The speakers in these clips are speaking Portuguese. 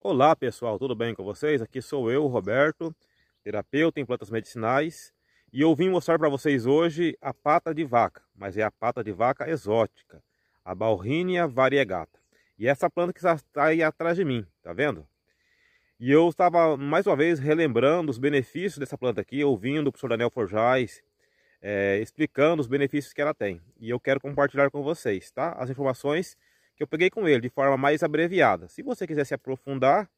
Olá pessoal, tudo bem com vocês? Aqui sou eu, Roberto, terapeuta em plantas medicinais E eu vim mostrar para vocês hoje a pata de vaca Mas é a pata de vaca exótica, a Balrinia variegata E essa planta que está tá aí atrás de mim, tá vendo? E eu estava mais uma vez relembrando os benefícios dessa planta aqui Ouvindo o professor Daniel Forjais é, explicando os benefícios que ela tem E eu quero compartilhar com vocês, tá? As informações que eu peguei com ele de forma mais abreviada. Se você quiser se aprofundar,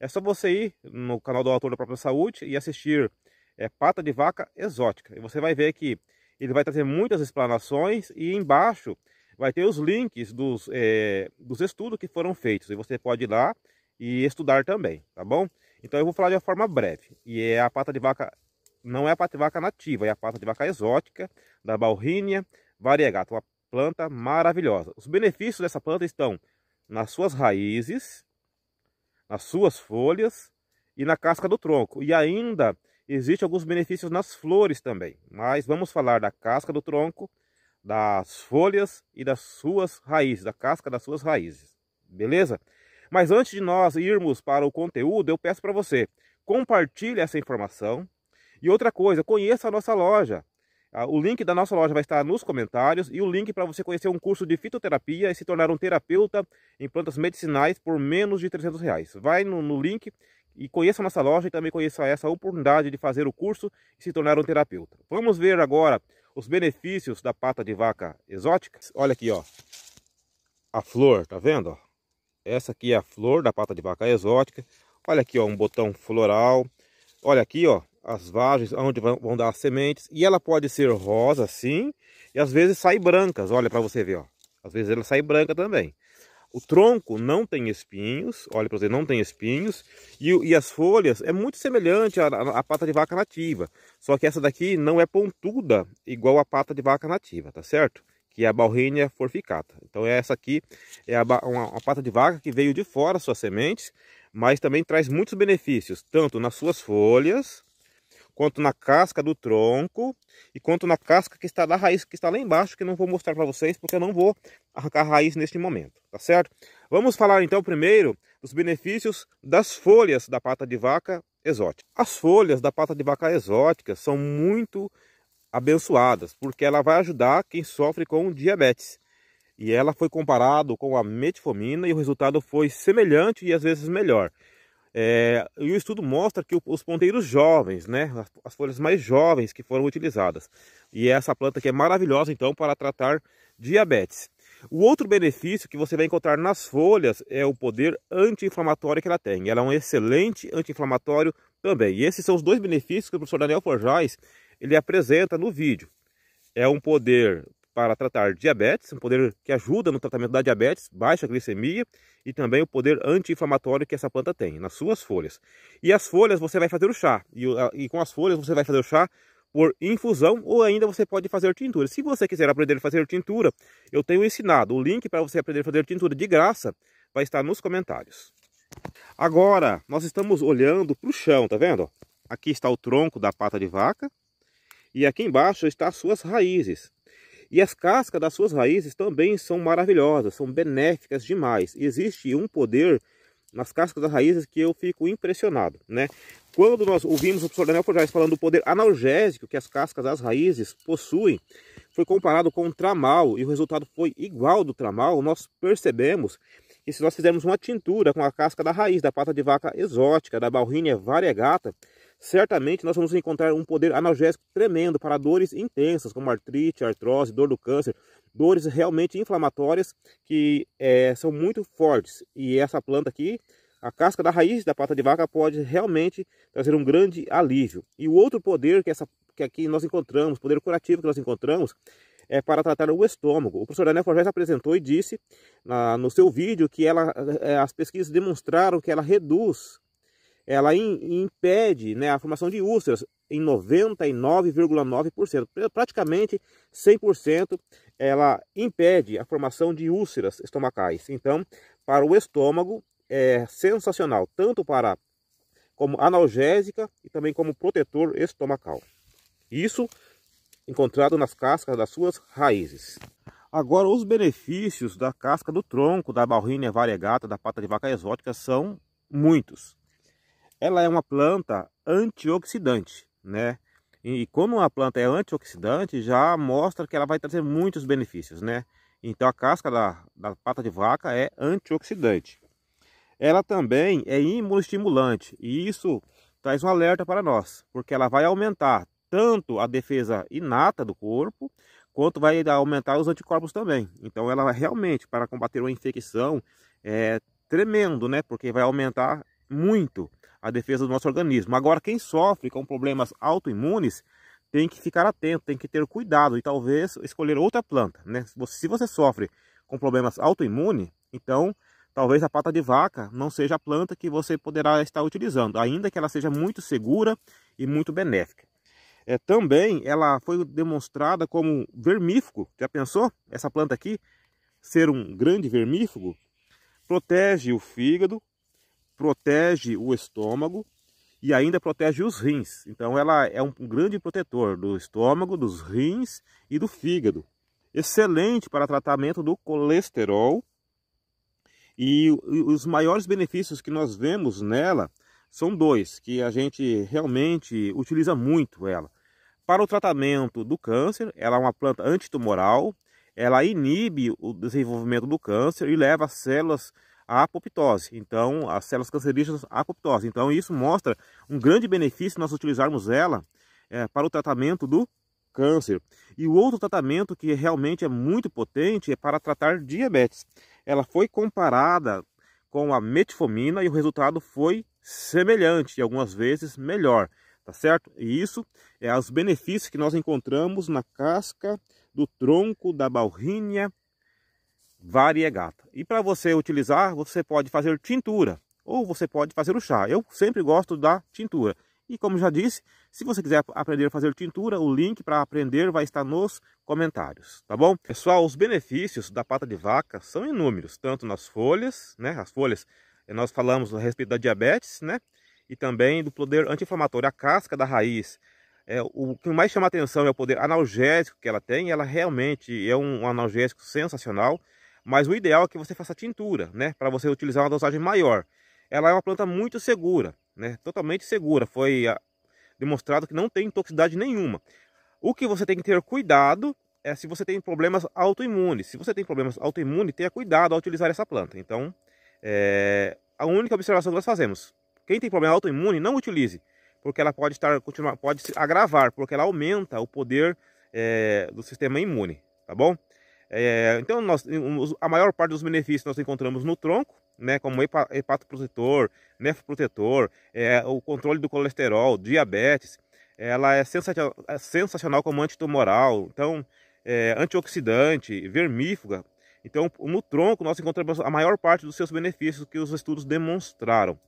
é só você ir no canal do Autor da Própria Saúde e assistir é, Pata de Vaca Exótica. E você vai ver que ele vai trazer muitas explanações e embaixo vai ter os links dos, é, dos estudos que foram feitos. E você pode ir lá e estudar também, tá bom? Então eu vou falar de uma forma breve. E é a pata de vaca, não é a pata de vaca nativa, é a pata de vaca exótica, da Balrínia variegata, uma Planta maravilhosa. Os benefícios dessa planta estão nas suas raízes, nas suas folhas e na casca do tronco. E ainda existem alguns benefícios nas flores também. Mas vamos falar da casca do tronco, das folhas e das suas raízes, da casca das suas raízes. Beleza? Mas antes de nós irmos para o conteúdo, eu peço para você, compartilhe essa informação. E outra coisa, conheça a nossa loja. Ah, o link da nossa loja vai estar nos comentários e o link para você conhecer um curso de fitoterapia e se tornar um terapeuta em plantas medicinais por menos de 300 reais. Vai no, no link e conheça a nossa loja e também conheça essa oportunidade de fazer o curso e se tornar um terapeuta. Vamos ver agora os benefícios da pata de vaca exótica. Olha aqui, ó. A flor, tá vendo? Essa aqui é a flor da pata de vaca exótica. Olha aqui, ó, um botão floral. Olha aqui, ó, as vagens onde vão dar as sementes. E ela pode ser rosa, sim, e às vezes sai brancas, olha para você ver, ó. Às vezes ela sai branca também. O tronco não tem espinhos, olha para você, não tem espinhos. E, e, as folhas é muito semelhante à, à, à, pata de vaca nativa. Só que essa daqui não é pontuda igual a pata de vaca nativa, tá certo? Que é a Balrenia forficata. Então essa aqui é a, uma, uma pata de vaca que veio de fora suas sementes, mas também traz muitos benefícios, tanto nas suas folhas, quanto na casca do tronco e quanto na casca que está da raiz, que está lá embaixo, que eu não vou mostrar para vocês, porque eu não vou arrancar a raiz neste momento, tá certo? Vamos falar então primeiro dos benefícios das folhas da pata de vaca exótica. As folhas da pata de vaca exótica são muito abençoadas, porque ela vai ajudar quem sofre com diabetes. E ela foi comparado com a metformina e o resultado foi semelhante e às vezes melhor. É, e o estudo mostra que os ponteiros jovens, né, as folhas mais jovens que foram utilizadas. E é essa planta que é maravilhosa então para tratar diabetes. O outro benefício que você vai encontrar nas folhas é o poder anti-inflamatório que ela tem. Ela é um excelente anti-inflamatório também. E esses são os dois benefícios que o professor Daniel Forjais ele apresenta no vídeo. É um poder para tratar diabetes, um poder que ajuda no tratamento da diabetes, baixa glicemia e também o poder anti-inflamatório que essa planta tem nas suas folhas. E as folhas você vai fazer o chá, e, e com as folhas você vai fazer o chá por infusão ou ainda você pode fazer tintura. Se você quiser aprender a fazer tintura, eu tenho ensinado. O link para você aprender a fazer tintura de graça vai estar nos comentários. Agora, nós estamos olhando para o chão, tá vendo? Aqui está o tronco da pata de vaca e aqui embaixo está as suas raízes. E as cascas das suas raízes também são maravilhosas, são benéficas demais. Existe um poder nas cascas das raízes que eu fico impressionado, né? Quando nós ouvimos o professor Daniel Forjais falando do poder analgésico que as cascas das raízes possuem, foi comparado com o tramal e o resultado foi igual do tramal, nós percebemos que se nós fizermos uma tintura com a casca da raiz da pata de vaca exótica, da balrínia variegata, certamente nós vamos encontrar um poder analgésico tremendo para dores intensas, como artrite, artrose, dor do câncer, dores realmente inflamatórias que é, são muito fortes. E essa planta aqui, a casca da raiz da pata de vaca, pode realmente trazer um grande alívio. E o outro poder que, essa, que aqui nós encontramos, poder curativo que nós encontramos, é para tratar o estômago. O professor Daniel Forges apresentou e disse na, no seu vídeo que ela, é, as pesquisas demonstraram que ela reduz ela in, impede né, a formação de úlceras em 99,9%. Praticamente 100% ela impede a formação de úlceras estomacais. Então, para o estômago é sensacional, tanto para como analgésica e também como protetor estomacal. Isso encontrado nas cascas das suas raízes. Agora, os benefícios da casca do tronco da Balrínia variegata da pata de vaca exótica são muitos ela é uma planta antioxidante, né? E, como uma planta é antioxidante, já mostra que ela vai trazer muitos benefícios, né? Então a casca da, da pata de vaca é antioxidante. Ela também é imunostimulante e isso traz um alerta para nós, porque ela vai aumentar tanto a defesa inata do corpo, quanto vai aumentar os anticorpos também. Então ela realmente, para combater uma infecção, é tremendo, né? Porque vai aumentar muito a defesa do nosso organismo. Agora, quem sofre com problemas autoimunes tem que ficar atento, tem que ter cuidado e talvez escolher outra planta. Né? Se você sofre com problemas autoimunes, então talvez a pata de vaca não seja a planta que você poderá estar utilizando, ainda que ela seja muito segura e muito benéfica. É, também ela foi demonstrada como vermífugo. Já pensou? Essa planta aqui ser um grande vermífugo protege o fígado, protege o estômago e ainda protege os rins. Então ela é um grande protetor do estômago, dos rins e do fígado. Excelente para tratamento do colesterol. E os maiores benefícios que nós vemos nela são dois, que a gente realmente utiliza muito ela. Para o tratamento do câncer, ela é uma planta antitumoral, ela inibe o desenvolvimento do câncer e leva as células a apoptose. Então, as células cancerígenas, a apoptose. Então, isso mostra um grande benefício nós utilizarmos ela é, para o tratamento do câncer. E o outro tratamento que realmente é muito potente é para tratar diabetes. Ela foi comparada com a metformina e o resultado foi semelhante e algumas vezes melhor, tá certo? E isso é os benefícios que nós encontramos na casca do tronco da balrínia variegata. E para você utilizar, você pode fazer tintura ou você pode fazer o chá. Eu sempre gosto da tintura. E como já disse, se você quiser aprender a fazer tintura, o link para aprender vai estar nos comentários, tá bom? Pessoal, os benefícios da pata de vaca são inúmeros, tanto nas folhas, né? As folhas, nós falamos a respeito da diabetes, né? E também do poder anti-inflamatório, a casca da raiz. É, o que mais chama atenção é o poder analgésico que ela tem, ela realmente é um analgésico sensacional. Mas o ideal é que você faça tintura, né? Para você utilizar uma dosagem maior. Ela é uma planta muito segura, né? Totalmente segura. Foi ah, demonstrado que não tem toxicidade nenhuma. O que você tem que ter cuidado é se você tem problemas autoimunes. Se você tem problemas autoimunes, tenha cuidado ao utilizar essa planta. Então, é a única observação que nós fazemos. Quem tem problema autoimune, não utilize, porque ela pode estar continuar, pode se agravar, porque ela aumenta o poder é, do sistema imune, tá bom? É, então, nós, a maior parte dos benefícios nós encontramos no tronco, né, como hepatoprotetor, nefroprotetor, é, o controle do colesterol, diabetes. Ela é sensacional, é sensacional como antitumoral, então, é, antioxidante, vermífuga. Então, no tronco nós encontramos a maior parte dos seus benefícios que os estudos demonstraram,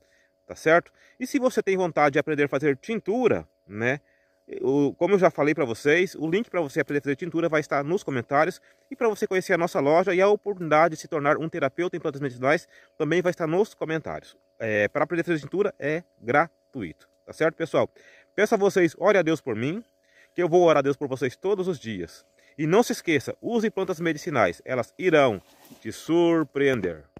tá certo? E se você tem vontade de aprender a fazer tintura, né, o, como eu já falei para vocês, o link para você aprender a fazer tintura vai estar nos comentários e para você conhecer a nossa loja e a oportunidade de se tornar um terapeuta em plantas medicinais também vai estar nos comentários. É, para aprender a fazer tintura é gratuito, tá certo, pessoal? Peço a vocês, ore a Deus por mim, que eu vou orar a Deus por vocês todos os dias. E não se esqueça, use plantas medicinais, elas irão te surpreender.